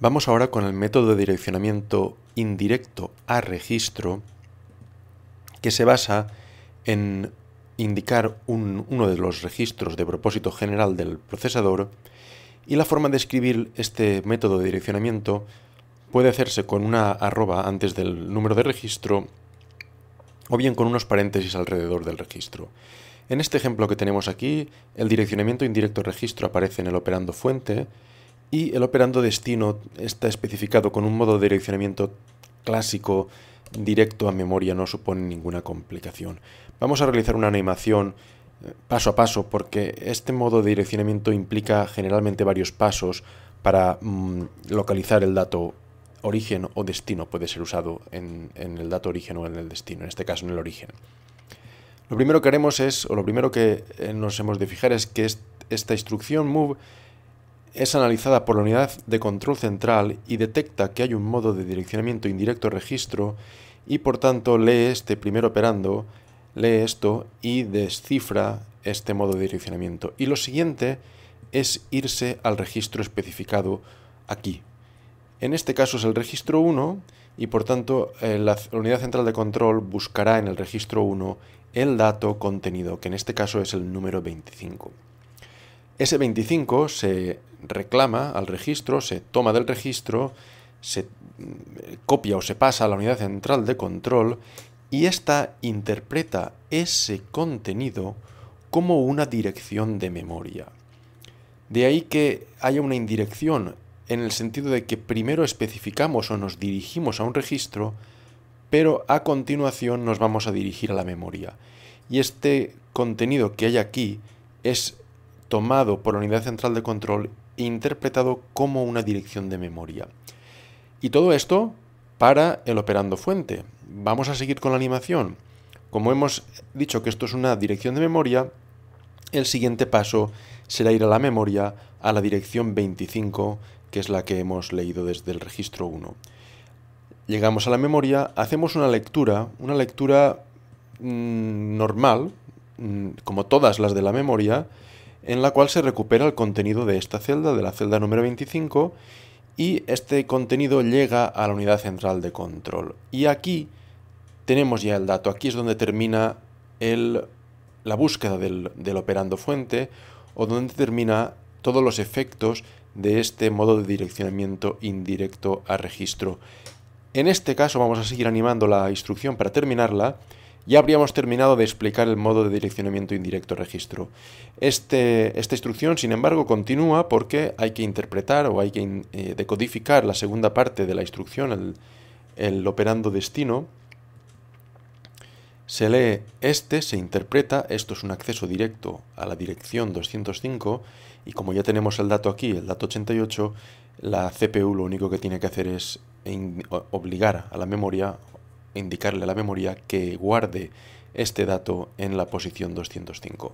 Vamos ahora con el método de direccionamiento indirecto a registro que se basa en indicar uno de los registros de propósito general del procesador y la forma de escribir este método de direccionamiento puede hacerse con una arroba antes del número de registro o bien con unos paréntesis alrededor del registro. En este ejemplo que tenemos aquí, el direccionamiento indirecto registro aparece en el operando fuente, y el operando destino está especificado con un modo de direccionamiento clásico directo a memoria, no supone ninguna complicación. Vamos a realizar una animación eh, paso a paso porque este modo de direccionamiento implica generalmente varios pasos para mm, localizar el dato origen o destino puede ser usado en, el dato origen o en el destino, en este caso en el origen. Lo primero que haremos es, o lo primero que eh, nos hemos de fijar es que esta instrucción move es analizada por la unidad de control central y detecta que hay un modo de direccionamiento indirecto registro y por tanto lee este primer operando, lee esto y descifra este modo de direccionamiento. Y lo siguiente es irse al registro especificado aquí. En este caso es el registro 1 y por tanto eh, la unidad central de control buscará en el registro 1 el dato contenido, que en este caso es el número 25 s 25 se reclama al registro, se toma del registro, se mm, copia o se pasa a la unidad central de control y esta interpreta ese contenido como una dirección de memoria. De ahí que haya una indirección en el sentido de que primero especificamos o nos dirigimos a un registro, pero a continuación nos vamos a dirigir a la memoria. Y este contenido que hay aquí es tomado por la unidad central de control e interpretado como una dirección de memoria. Y todo esto para el operando fuente. Vamos a seguir con la animación. Como hemos dicho que esto es una dirección de memoria, el siguiente paso será ir a la memoria, a la dirección 25, que es la que hemos leído desde el registro 1. Llegamos a la memoria, hacemos una lectura, una lectura mm, normal, mm, como todas las de la memoria, en la cual se recupera el contenido de esta celda, de la celda número 25, y este contenido llega a la unidad central de control. Y aquí tenemos ya el dato, aquí es donde termina la búsqueda del operando fuente o donde termina todos los efectos de este modo de direccionamiento indirecto a registro. En este caso vamos a seguir animando la instrucción para terminarla ya habríamos terminado de explicar el modo de direccionamiento indirecto registro. Este, esta instrucción, sin embargo, continúa porque hay que interpretar o hay que eh, decodificar la segunda parte de la instrucción, el, el operando destino. Se lee este, se interpreta, esto es un acceso directo a la dirección 205 y como ya tenemos el dato aquí, el dato 88, la CPU lo único que tiene que hacer es obligar a la memoria indicarle a la memoria que guarde este dato en la posición 205.